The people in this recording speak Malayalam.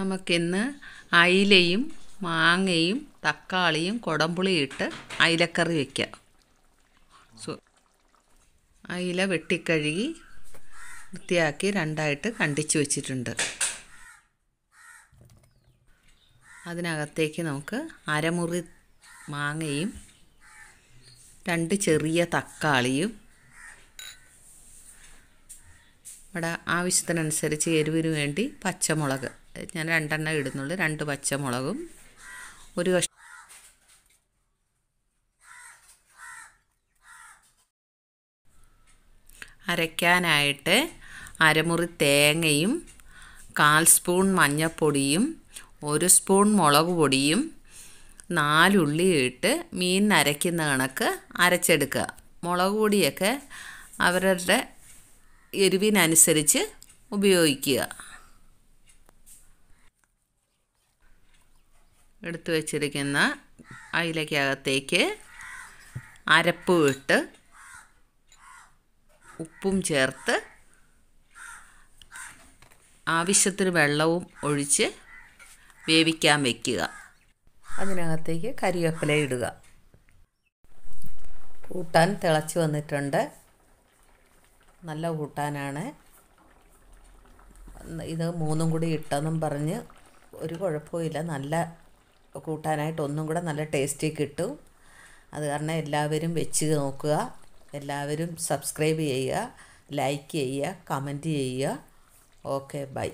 നമുക്കിന്ന് അയിലയും മാങ്ങയും തക്കാളിയും കുടംപുളിയും ഇട്ട് അയിലക്കറി വയ്ക്കാം സു അയില വെട്ടിക്കഴുകി വൃത്തിയാക്കി രണ്ടായിട്ട് കണ്ടിച്ച് വെച്ചിട്ടുണ്ട് അതിനകത്തേക്ക് നമുക്ക് അരമുറി മാങ്ങയും രണ്ട് ചെറിയ തക്കാളിയും ഇവിടെ ആവശ്യത്തിനനുസരിച്ച് എരിവിന് വേണ്ടി പച്ചമുളക് ഞാൻ രണ്ടെണ്ണം ഇടുന്നുള്ളൂ രണ്ട് പച്ചമുളകും ഒരു കഷ് അരയ്ക്കാനായിട്ട് അരമുറി തേങ്ങയും കാൽ സ്പൂൺ മഞ്ഞൾപ്പൊടിയും ഒരു സ്പൂൺ മുളക് പൊടിയും നാലുള്ളി ഇട്ട് മീൻ അരയ്ക്കുന്ന കണക്ക് അരച്ചെടുക്കുക മുളക് പൊടിയൊക്കെ അവരുടെ എരിവിനനുസരിച്ച് ഉപയോഗിക്കുക എടുത്തു വച്ചിരിക്കുന്ന അയിലയ്ക്കകത്തേക്ക് അരപ്പ് ഇട്ട് ഉപ്പും ചേർത്ത് ആവശ്യത്തിന് വെള്ളവും ഒഴിച്ച് വേവിക്കാൻ വയ്ക്കുക അതിനകത്തേക്ക് കരിവേപ്പില ഇടുക കൂട്ടാൻ തിളച്ച് വന്നിട്ടുണ്ട് നല്ല കൂട്ടാനാണ് ഇത് മൂന്നും കൂടി ഇട്ടെന്നും പറഞ്ഞ് ഒരു കുഴപ്പമില്ല നല്ല കൂട്ടാനായിട്ട് ഒന്നും കൂടെ നല്ല ടേസ്റ്റി കിട്ടും അത് കാരണം എല്ലാവരും വെച്ച് നോക്കുക എല്ലാവരും സബ്സ്ക്രൈബ് ചെയ്യുക ലൈക്ക് ചെയ്യുക കമൻറ്റ് ചെയ്യുക ഓക്കെ ബൈ